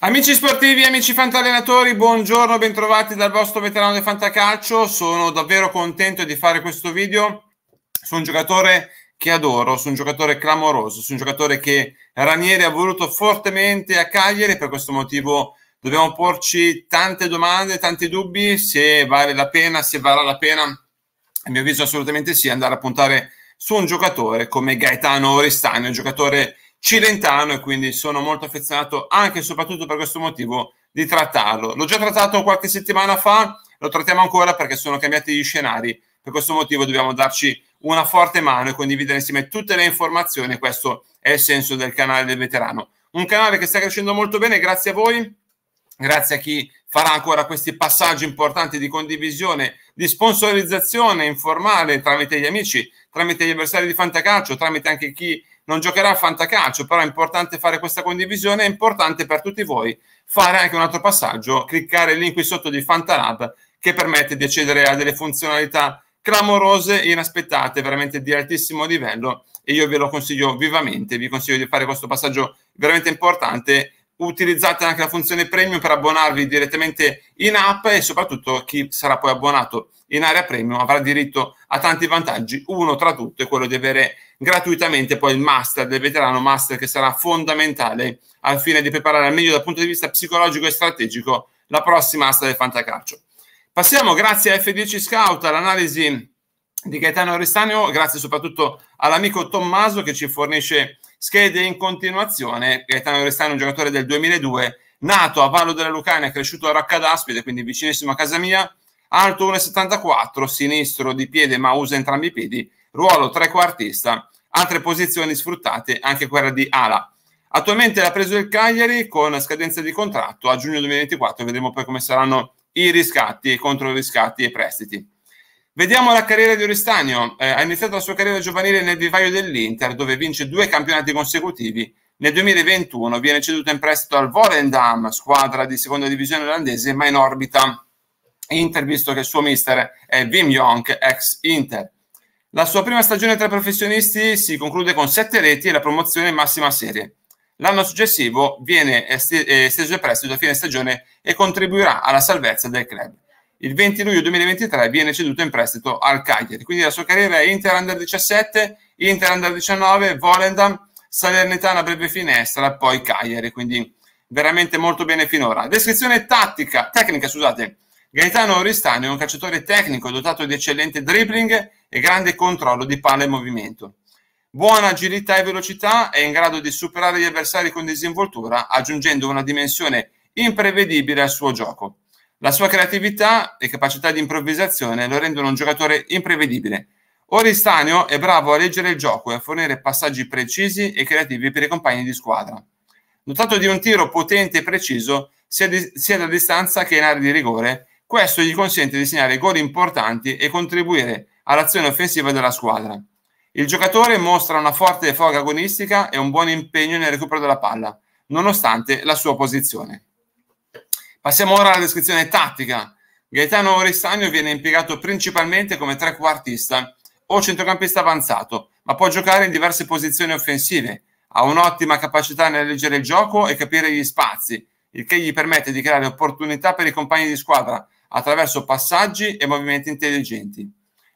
Amici sportivi, amici fantallenatori, buongiorno, bentrovati dal vostro veterano del fantacalcio. Sono davvero contento di fare questo video su un giocatore che adoro, su un giocatore clamoroso, su un giocatore che Ranieri ha voluto fortemente a Cagliari. Per questo motivo dobbiamo porci tante domande, tanti dubbi, se vale la pena, se varrà la pena. A mio avviso assolutamente sì, andare a puntare su un giocatore come Gaetano Oristani, un giocatore cilentano e quindi sono molto affezionato anche e soprattutto per questo motivo di trattarlo. L'ho già trattato qualche settimana fa, lo trattiamo ancora perché sono cambiati gli scenari, per questo motivo dobbiamo darci una forte mano e condividere insieme tutte le informazioni, questo è il senso del canale del veterano. Un canale che sta crescendo molto bene, grazie a voi, grazie a chi farà ancora questi passaggi importanti di condivisione, di sponsorizzazione informale tramite gli amici, tramite gli avversari di Fantacalcio, tramite anche chi non giocherà a fantacalcio, però è importante fare questa condivisione, è importante per tutti voi fare anche un altro passaggio, cliccare il link qui sotto di Fantalab che permette di accedere a delle funzionalità clamorose inaspettate, veramente di altissimo livello e io ve lo consiglio vivamente, vi consiglio di fare questo passaggio veramente importante utilizzate anche la funzione premium per abbonarvi direttamente in app e soprattutto chi sarà poi abbonato in area premium avrà diritto a tanti vantaggi. Uno tra tutti è quello di avere gratuitamente poi il master del veterano, master che sarà fondamentale al fine di preparare al meglio dal punto di vista psicologico e strategico la prossima asta del fantacalcio. Passiamo grazie a F10 Scout all'analisi di Gaetano Aristanio, grazie soprattutto all'amico Tommaso che ci fornisce Schede in continuazione Gaetano Restano, un giocatore del 2002, nato a Vallo della Lucania, cresciuto a Raccadaspide, quindi vicinissimo a casa mia, alto 1,74, sinistro di piede ma usa entrambi i piedi, ruolo trequartista, altre posizioni sfruttate, anche quella di ala. Attualmente l'ha preso il Cagliari con scadenza di contratto a giugno 2024, vedremo poi come saranno i riscatti, e i riscatti e prestiti. Vediamo la carriera di Oristanio. Eh, ha iniziato la sua carriera giovanile nel vivaio dell'Inter, dove vince due campionati consecutivi. Nel 2021 viene ceduto in prestito al Volendam, squadra di seconda divisione olandese, ma in orbita Inter, visto che il suo mister è Wim Jong, ex Inter. La sua prima stagione tra professionisti si conclude con sette reti e la promozione in massima serie. L'anno successivo viene eh, esteso in prestito a fine stagione e contribuirà alla salvezza del club il 20 luglio 2023 viene ceduto in prestito al Cagliari. Quindi la sua carriera è Inter Under 17, Inter Under 19, Volendam, Salernitana breve finestra, poi Cagliari. Quindi veramente molto bene finora. Descrizione tattica, tecnica, scusate. Gaetano Oristano è un calciatore tecnico dotato di eccellente dribbling e grande controllo di palla e movimento. Buona agilità e velocità, è in grado di superare gli avversari con disinvoltura, aggiungendo una dimensione imprevedibile al suo gioco la sua creatività e capacità di improvvisazione lo rendono un giocatore imprevedibile. Oristanio è bravo a leggere il gioco e a fornire passaggi precisi e creativi per i compagni di squadra. Notato di un tiro potente e preciso, sia, di, sia da distanza che in area di rigore, questo gli consente di segnare gol importanti e contribuire all'azione offensiva della squadra. Il giocatore mostra una forte foga agonistica e un buon impegno nel recupero della palla, nonostante la sua posizione. Passiamo ora alla descrizione tattica. Gaetano Oristagno viene impiegato principalmente come trequartista o centrocampista avanzato, ma può giocare in diverse posizioni offensive. Ha un'ottima capacità nel leggere il gioco e capire gli spazi, il che gli permette di creare opportunità per i compagni di squadra attraverso passaggi e movimenti intelligenti.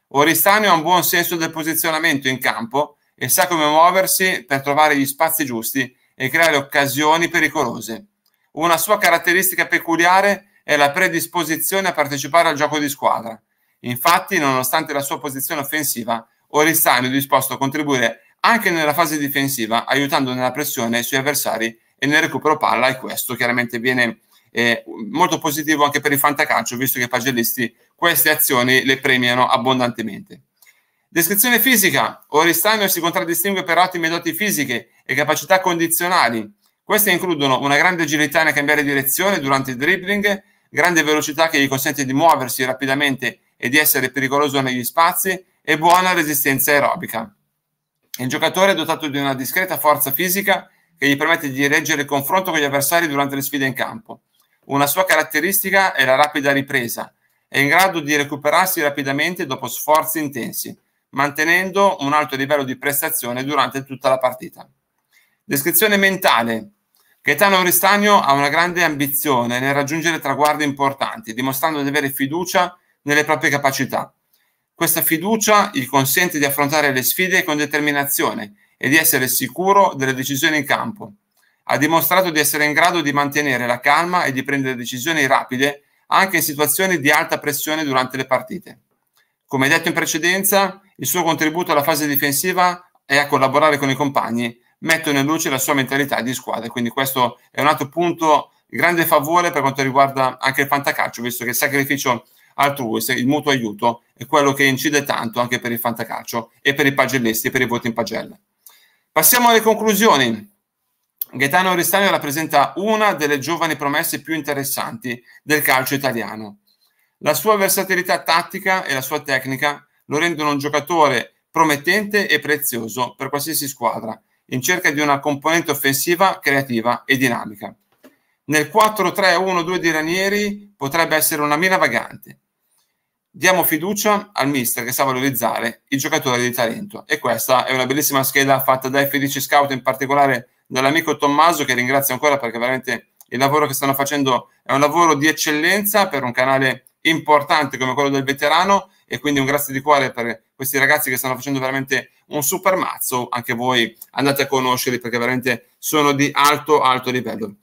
Oristano ha un buon senso del posizionamento in campo e sa come muoversi per trovare gli spazi giusti e creare occasioni pericolose. Una sua caratteristica peculiare è la predisposizione a partecipare al gioco di squadra. Infatti, nonostante la sua posizione offensiva, Oristano è disposto a contribuire anche nella fase difensiva, aiutando nella pressione i suoi avversari e nel recupero palla, e questo chiaramente viene eh, molto positivo anche per il fantacalcio, visto che i pagellisti queste azioni le premiano abbondantemente. Descrizione fisica. Oristano si contraddistingue per ottime doti fisiche e capacità condizionali, queste includono una grande agilità nel cambiare direzione durante il dribbling, grande velocità che gli consente di muoversi rapidamente e di essere pericoloso negli spazi e buona resistenza aerobica. Il giocatore è dotato di una discreta forza fisica che gli permette di reggere il confronto con gli avversari durante le sfide in campo. Una sua caratteristica è la rapida ripresa. È in grado di recuperarsi rapidamente dopo sforzi intensi, mantenendo un alto livello di prestazione durante tutta la partita. Descrizione mentale Gaetano Oristagno ha una grande ambizione nel raggiungere traguardi importanti, dimostrando di avere fiducia nelle proprie capacità. Questa fiducia gli consente di affrontare le sfide con determinazione e di essere sicuro delle decisioni in campo. Ha dimostrato di essere in grado di mantenere la calma e di prendere decisioni rapide anche in situazioni di alta pressione durante le partite. Come detto in precedenza, il suo contributo alla fase difensiva è a collaborare con i compagni mettono in luce la sua mentalità di squadra. Quindi questo è un altro punto grande favore per quanto riguarda anche il fantacalcio, visto che il sacrificio altrui, il mutuo aiuto, è quello che incide tanto anche per il fantacalcio e per i pagellisti per i voti in pagella. Passiamo alle conclusioni. Gaetano Oristano rappresenta una delle giovani promesse più interessanti del calcio italiano. La sua versatilità tattica e la sua tecnica lo rendono un giocatore promettente e prezioso per qualsiasi squadra, in cerca di una componente offensiva, creativa e dinamica. Nel 4-3-1-2 di Ranieri potrebbe essere una mina vagante. Diamo fiducia al mister che sa valorizzare i giocatori di talento e questa è una bellissima scheda fatta dai felici Scout, in particolare dall'amico Tommaso che ringrazio ancora perché veramente il lavoro che stanno facendo è un lavoro di eccellenza per un canale importante come quello del veterano e quindi un grazie di cuore per questi ragazzi che stanno facendo veramente un super mazzo, anche voi andate a conoscerli perché veramente sono di alto alto livello.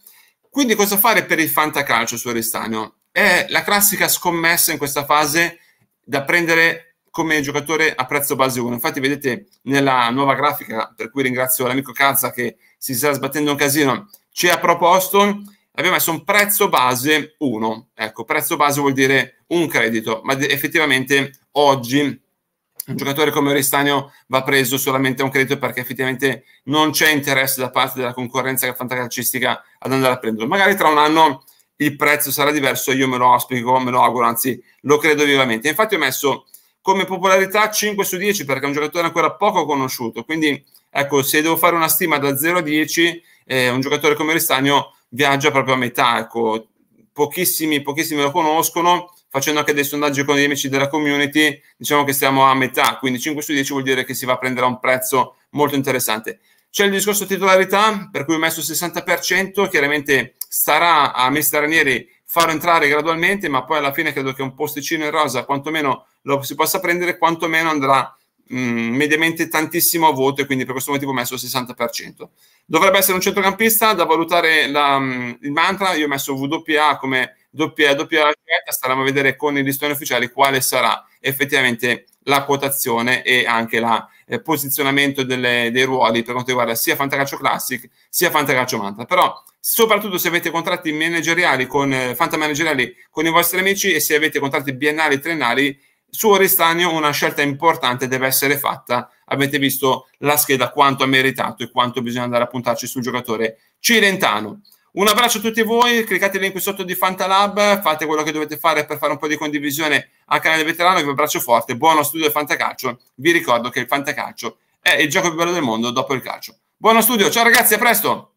Quindi cosa fare per il fantacalcio su Aristanio? È la classica scommessa in questa fase da prendere come giocatore a prezzo base 1. Infatti vedete nella nuova grafica, per cui ringrazio l'amico Calza che si sta sbattendo un casino, ci ha proposto abbiamo messo un prezzo base 1. Ecco, prezzo base vuol dire un credito, ma effettivamente oggi un giocatore come Oristanio va preso solamente a un credito perché effettivamente non c'è interesse da parte della concorrenza fantacalcistica ad andare a prenderlo. Magari tra un anno il prezzo sarà diverso, io me lo auspico, me lo auguro, anzi lo credo vivamente. Infatti ho messo come popolarità 5 su 10 perché è un giocatore ancora poco conosciuto, quindi ecco, se devo fare una stima da 0 a 10, eh, un giocatore come Oristanio viaggia proprio a metà, ecco, pochissimi, pochissimi lo conoscono, facendo anche dei sondaggi con gli amici della community, diciamo che siamo a metà, quindi 5 su 10 vuol dire che si va a prendere a un prezzo molto interessante. C'è il discorso titolarità, per cui ho messo il 60%, chiaramente starà a me stranieri farlo entrare gradualmente, ma poi alla fine credo che un posticino in rosa, quantomeno lo si possa prendere, quantomeno andrà a mh, mm, mediamente tantissimo a voto e quindi per questo motivo ho messo il 60%. Dovrebbe essere un centrocampista, da valutare la, mh, mm, il mantra, io ho messo WA come doppia doppia racchetta, staremo a vedere con i listoni ufficiali quale sarà effettivamente la quotazione e anche il eh, posizionamento delle, dei ruoli per quanto riguarda sia Fantacalcio Classic sia Fantacalcio Mantra. Però soprattutto se avete contratti manageriali con eh, fantamanageriali con i vostri amici e se avete contratti biennali e triennali su Oristagno una scelta importante deve essere fatta. Avete visto la scheda quanto ha meritato e quanto bisogna andare a puntarci sul giocatore Cirentano. Un abbraccio a tutti voi, cliccate il link qui sotto di Fantalab, fate quello che dovete fare per fare un po' di condivisione al canale veterano, vi abbraccio forte, buono studio del Fantacalcio, vi ricordo che il Fantacalcio è il gioco più bello del mondo dopo il calcio. Buono studio, ciao ragazzi, a presto!